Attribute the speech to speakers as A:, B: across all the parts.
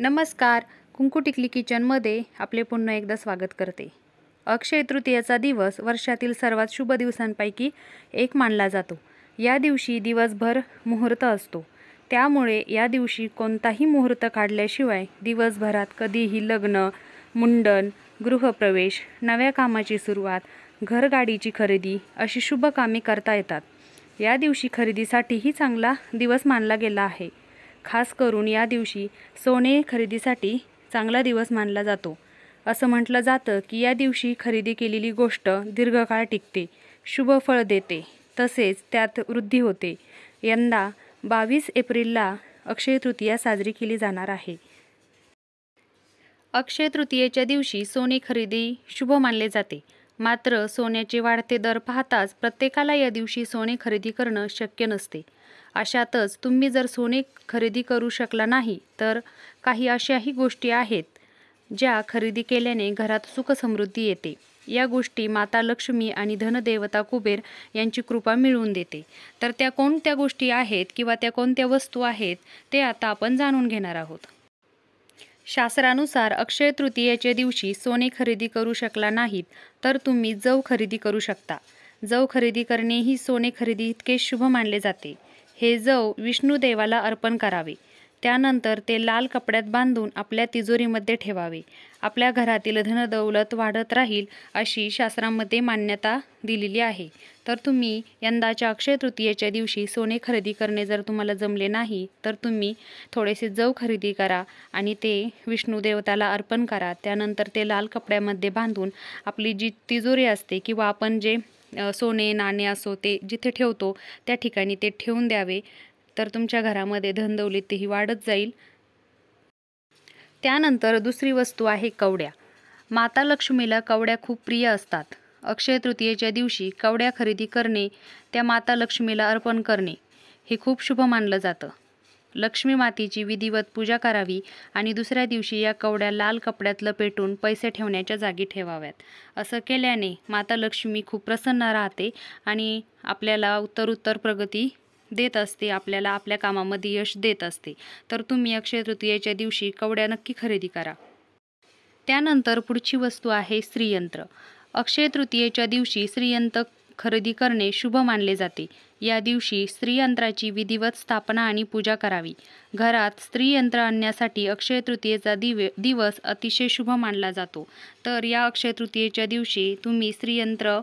A: नमस्कार कुंकू टिकली किचनमध्ये आपले पुन्हा एकदा स्वागत करते अक्षय तृतीयाचा दिवस वर्षातील सर्वात शुभ दिवसांपैकी एक मानला जातो या दिवशी दिवसभर मुहूर्त असतो त्यामुळे या दिवशी कोणताही मुहूर्त काढल्याशिवाय दिवसभरात कधीही लग्न मुंडन गृहप्रवेश नव्या कामाची सुरुवात घरगाडीची खरेदी अशी शुभ कामे करता येतात या दिवशी खरेदीसाठीही चांगला दिवस मानला गेला आहे खास करून या दिवशी सोने खरेदीसाठी चांगला दिवस मानला जातो असं म्हटलं जातं की या दिवशी खरेदी केलेली गोष्ट दीर्घकाळ टिकते शुभ फळ देते तसेच त्यात वृद्धी होते यंदा बावीस एप्रिलला अक्षय तृतीया साजरी केली जाणार आहे अक्षय तृतीयेच्या दिवशी सोने खरेदी शुभ मानले जाते मात्र सोन्याचे वाढते दर पाहताच प्रत्येकाला या दिवशी सोने खरेदी करणं शक्य नसते अशातच तुम्ही जर सोने खरेदी करू शकला नाही तर काही अशाही गोष्टी आहेत ज्या खरेदी केल्याने घरात सुखसमृद्धी येते या गोष्टी माता लक्ष्मी आणि धनदेवता कुबेर यांची कृपा मिळवून देते तर त्या कोणत्या गोष्टी आहेत किंवा त्या कोणत्या वस्तू आहेत ते आता आपण जाणून घेणार आहोत शास्त्रानुसार अक्षय तृतीयेच्या दिवशी सोने खरेदी करू शकला नाहीत तर तुम्ही जव खरेदी करू शकता जव खरेदी करणे ही सोने खरेदी इतके शुभ मानले जाते हे जव विष्णुदेवाला अर्पण करावे त्यानंतर ते लाल कपड्यात बांधून आपल्या तिजोरीमध्ये ठेवावे आपल्या घरातील धनदौलत वाढत राहील अशी शास्त्रामध्ये मान्यता दिलेली आहे तर तुम्ही यंदाच्या अक्षय तृतीयेच्या दिवशी सोने खरेदी करणे जर तुम्हाला जमले नाही तर तुम्ही थोडेसे जव खरेदी करा आणि ते विष्णू देवताला अर्पण करा त्यानंतर ते लाल कपड्यामध्ये बांधून आपली जी तिजोरी असते किंवा आपण जे सोने नाणे असो ते जिथे ठेवतो त्या ठिकाणी ते ठेवून द्यावे तर तुमच्या घरामध्ये धनदौलीत तेही वाढत जाईल त्यानंतर दुसरी वस्तू आहे कवड्या माता लक्ष्मीला कवड्या खूप प्रिय असतात अक्षय तृतीयेच्या दिवशी कवड्या खरेदी करणे त्या माता लक्ष्मीला अर्पण करणे हे खूप शुभ मानलं जातं लक्ष्मी मातेची विधिवत पूजा करावी आणि दुसऱ्या दिवशी या कवड्या लाल कपड्यात लपेटून पैसे ठेवण्याच्या जागी ठेवाव्यात असं केल्याने माता लक्ष्मी खूप प्रसन्न राहते आणि आपल्याला उत्तर प्रगती देत असते आपल्याला आपल्या कामामध्ये यश देत असते तर तुम्ही अक्षय तृतीयेच्या दिवशी कवड्या नक्की खरेदी करा त्यानंतर पुढची वस्तू आहे श्रीयंत्र अक्षय तृतीयेच्या दिवशी श्रीयंत्र खरेदी करणे शुभ मानले जाते या दिवशी स्त्रीयंत्राची विधिवत स्थापना आणि पूजा करावी घरात स्त्रीयंत्र आणण्यासाठी अक्षय तृतीयेचा दिवे दिवस अतिशय शुभ मानला जातो तर या अक्षय तृतीयेच्या दिवशी तुम्ही स्त्रीयंत्र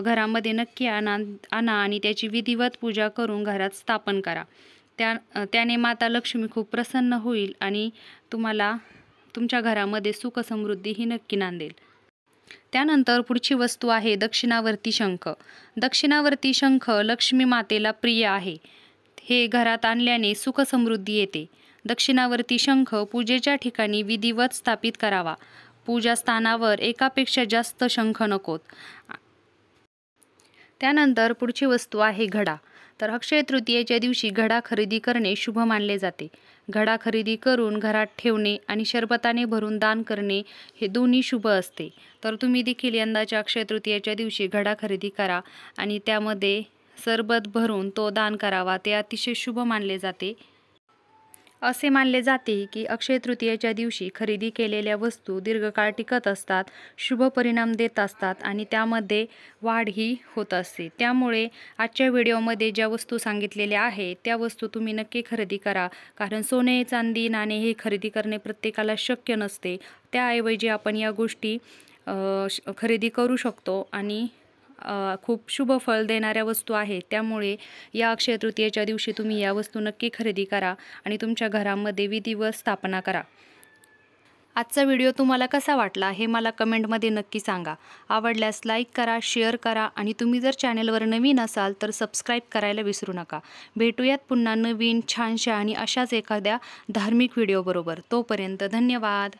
A: घरामध्ये नक्की आणा आणा आणि त्याची विधिवत पूजा करून घरात स्थापन करा त्या त्याने माता लक्ष्मी खूप प्रसन्न होईल आणि तुम्हाला तुमच्या घरामध्ये सुखसमृद्धी ही नक्की नांदेल त्यानंतर पुढची वस्तू आहे दक्षिणावर्ती शंख दक्षिणावर्ती शंख लक्ष्मी मातेला प्रिय आहे हे घरात आणल्याने सुख समृद्धी येते दक्षिणावर्ती शंख पूजेच्या ठिकाणी विधिवत स्थापित करावा पूजास्थानावर एकापेक्षा जास्त शंख नकोत त्यानंतर पुढची वस्तू आहे घडा तर अक्षय तृतीयेच्या दिवशी घडा खरेदी करणे शुभ मानले जाते घडा खरेदी करून घरात ठेवणे आणि शरबताने भरून दान करणे हे दोन्ही शुभ असते तर तुम्ही देखील यंदाच्या अक्षय तृतीयाच्या दिवशी घडा खरेदी करा आणि त्यामध्ये सरबत भरून तो दान करावा ते अतिशय शुभ मानले जाते असे मानले जाते की अक्षय तृतीयेच्या दिवशी खरेदी केलेल्या वस्तू दीर्घकाळ टिकत असतात शुभ परिणाम देत असतात आणि त्यामध्ये वाढही होत असते त्यामुळे आजच्या व्हिडिओमध्ये ज्या वस्तू सांगितलेल्या आहेत त्या वस्तू तुम्ही नक्की खरेदी करा कारण सोने चांदी नाणे हे खरेदी करणे प्रत्येकाला शक्य नसते त्याऐवजी आपण या गोष्टी खरेदी करू शकतो आणि खूप शुभ फळ देणाऱ्या वस्तू आहेत त्यामुळे या अक्षय तृतीयेच्या दिवशी तुम्ही या वस्तू नक्की खरेदी करा आणि तुमच्या घरामध्ये विधिवत स्थापना करा आजचा व्हिडिओ तुम्हाला कसा वाटला हे मला कमेंटमध्ये नक्की सांगा आवडल्यास लाईक करा शेअर करा आणि तुम्ही जर चॅनेलवर नवीन असाल तर सबस्क्राईब करायला विसरू नका भेटूयात पुन्हा नवीन छानशा आणि अशाच एखाद्या धार्मिक व्हिडिओबरोबर तोपर्यंत धन्यवाद